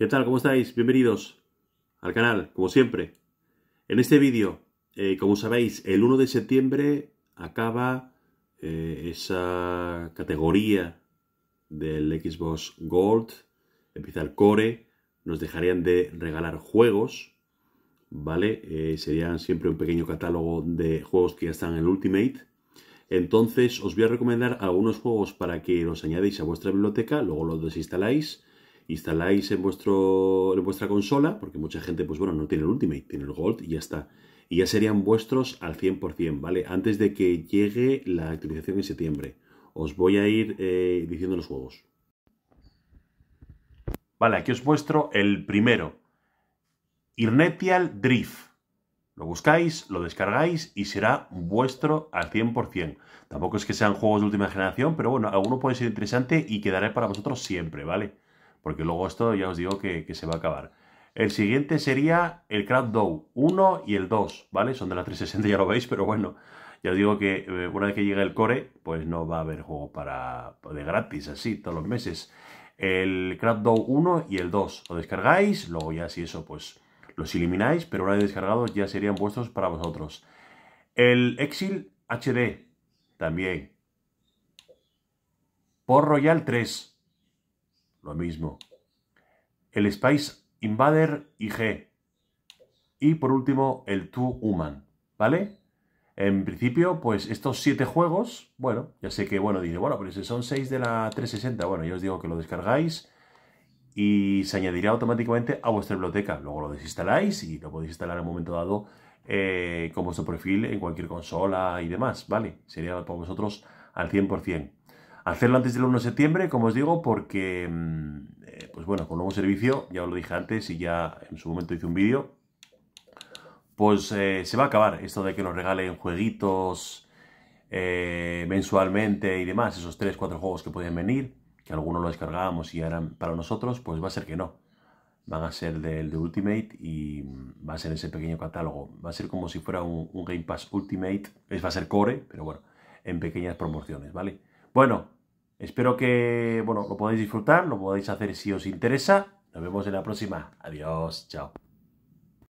¿Qué tal? ¿Cómo estáis? Bienvenidos al canal, como siempre. En este vídeo, eh, como sabéis, el 1 de septiembre acaba eh, esa categoría del Xbox Gold, empieza el core, nos dejarían de regalar juegos, ¿vale? Eh, serían siempre un pequeño catálogo de juegos que ya están en Ultimate. Entonces os voy a recomendar algunos juegos para que los añadáis a vuestra biblioteca, luego los desinstaláis instaláis en, vuestro, en vuestra consola, porque mucha gente, pues bueno, no tiene el Ultimate, tiene el Gold y ya está. Y ya serían vuestros al 100%, ¿vale? Antes de que llegue la actualización en septiembre. Os voy a ir eh, diciendo los juegos. Vale, aquí os muestro el primero. Irnetial Drift. Lo buscáis, lo descargáis y será vuestro al 100%. Tampoco es que sean juegos de última generación, pero bueno, alguno puede ser interesante y quedará para vosotros siempre, ¿vale? porque luego esto ya os digo que, se va a acabar. El siguiente sería el Dow 1 y el 2, ¿vale? Son de la 360, ya lo veis, pero bueno, ya os digo que eh, una vez que llegue el core, pues no va a haber juego para, de gratis, así, todos los meses. El Dow 1 y el 2 lo descargáis, luego ya si eso, pues los elimináis, pero una vez descargados ya serían vuestros para vosotros. El Exil HD, también. Por Royal 3, lo mismo. El Space Invader IG. Y por último, el Two Human, ¿vale? En principio, pues estos siete juegos, bueno, ya sé que, bueno, dice, bueno, pero si son seis de la 360, bueno, yo os digo que lo descargáis y se añadirá automáticamente a vuestra biblioteca. Luego lo desinstaláis y lo podéis instalar en un momento dado eh, con vuestro perfil en cualquier consola y demás, ¿vale? Sería para vosotros al 100%. Hacerlo antes del 1 de septiembre, como os digo, porque, mm, eh, pues bueno, con nuevo servicio, ya os lo dije antes y ya en su momento hice un vídeo, pues eh, se va a acabar esto de que nos regalen jueguitos eh, mensualmente y demás, esos 3, 4 juegos que pueden venir, que algunos lo descargábamos y eran para nosotros, pues va a ser que no. Van a ser del de Ultimate y mm, va a ser ese pequeño catálogo. Va a ser como si fuera un, Game Pass Ultimate, es, va a ser core, pero bueno, en pequeñas promociones, ¿vale? Bueno, espero que bueno, lo podáis disfrutar, lo podáis hacer si os interesa. Nos vemos en la próxima. Adiós, chao.